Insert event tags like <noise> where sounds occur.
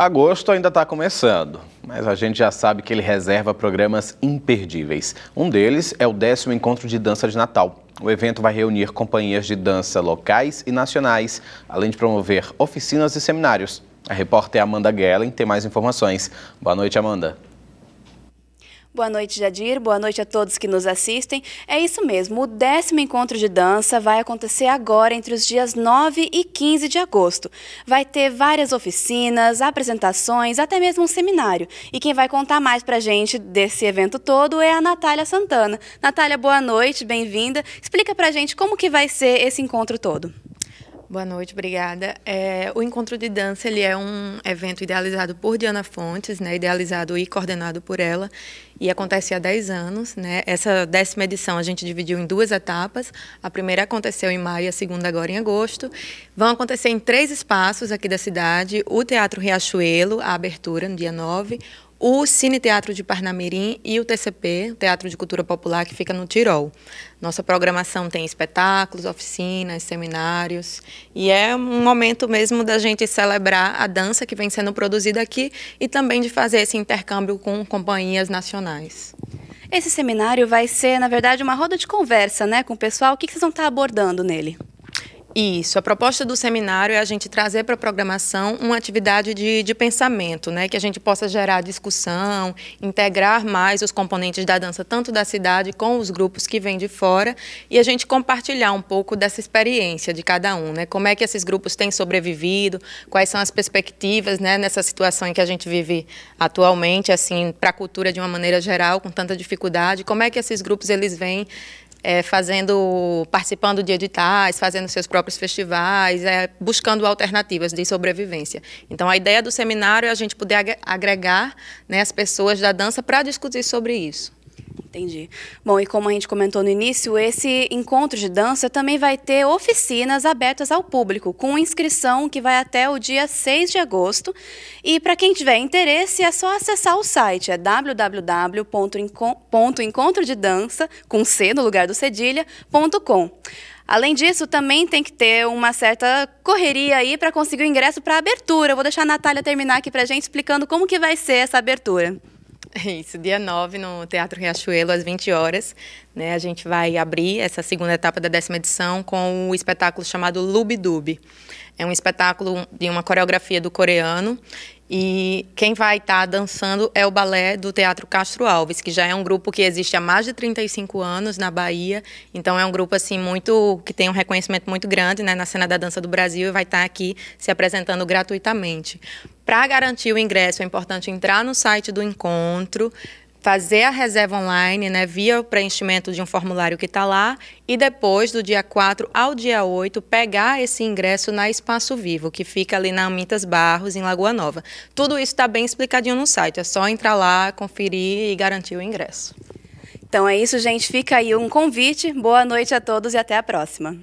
Agosto ainda está começando, mas a gente já sabe que ele reserva programas imperdíveis. Um deles é o décimo encontro de dança de Natal. O evento vai reunir companhias de dança locais e nacionais, além de promover oficinas e seminários. A repórter Amanda Gellen tem mais informações. Boa noite, Amanda. Boa noite, Jadir. Boa noite a todos que nos assistem. É isso mesmo, o décimo encontro de dança vai acontecer agora entre os dias 9 e 15 de agosto. Vai ter várias oficinas, apresentações, até mesmo um seminário. E quem vai contar mais pra gente desse evento todo é a Natália Santana. Natália, boa noite, bem-vinda. Explica pra gente como que vai ser esse encontro todo. Boa noite, obrigada. É, o Encontro de Dança ele é um evento idealizado por Diana Fontes, né, idealizado e coordenado por ela, e acontece há 10 anos. Né? Essa décima edição a gente dividiu em duas etapas. A primeira aconteceu em maio e a segunda agora em agosto. Vão acontecer em três espaços aqui da cidade: o Teatro Riachuelo, a abertura no dia 9, o Cine Teatro de Parnamirim e o TCP, Teatro de Cultura Popular, que fica no Tirol. Nossa programação tem espetáculos, oficinas, seminários, e é um momento mesmo da gente celebrar a dança que vem sendo produzida aqui e também de fazer esse intercâmbio com companhias nacionais. Esse seminário vai ser, na verdade, uma roda de conversa né, com o pessoal. O que vocês vão estar abordando nele? Isso, a proposta do seminário é a gente trazer para a programação uma atividade de, de pensamento, né, que a gente possa gerar discussão, integrar mais os componentes da dança, tanto da cidade com os grupos que vêm de fora, e a gente compartilhar um pouco dessa experiência de cada um, né, como é que esses grupos têm sobrevivido, quais são as perspectivas né, nessa situação em que a gente vive atualmente, assim, para a cultura de uma maneira geral, com tanta dificuldade, como é que esses grupos eles vêm é, fazendo, participando de editais, fazendo seus próprios festivais, é, buscando alternativas de sobrevivência. Então, a ideia do seminário é a gente poder agregar né, as pessoas da dança para discutir sobre isso. Entendi. Bom, e como a gente comentou no início, esse encontro de dança também vai ter oficinas abertas ao público, com inscrição que vai até o dia 6 de agosto. E para quem tiver interesse, é só acessar o site, é www.encontrodedança, com C no lugar do cedilha.com. Além disso, também tem que ter uma certa correria aí para conseguir o ingresso para a abertura. Eu vou deixar a Natália terminar aqui para a gente explicando como que vai ser essa abertura. <laughs> Isso, dia 9 no Teatro Riachuelo, às 20 horas. Né, a gente vai abrir essa segunda etapa da décima edição com o espetáculo chamado Lubidub. É um espetáculo de uma coreografia do coreano. E quem vai estar tá dançando é o balé do Teatro Castro Alves, que já é um grupo que existe há mais de 35 anos na Bahia. Então é um grupo assim muito que tem um reconhecimento muito grande né, na cena da dança do Brasil e vai estar tá aqui se apresentando gratuitamente. Para garantir o ingresso, é importante entrar no site do encontro, fazer a reserva online, né, via o preenchimento de um formulário que está lá, e depois, do dia 4 ao dia 8, pegar esse ingresso na Espaço Vivo, que fica ali na Amintas Barros, em Lagoa Nova. Tudo isso está bem explicadinho no site, é só entrar lá, conferir e garantir o ingresso. Então é isso, gente. Fica aí um convite. Boa noite a todos e até a próxima.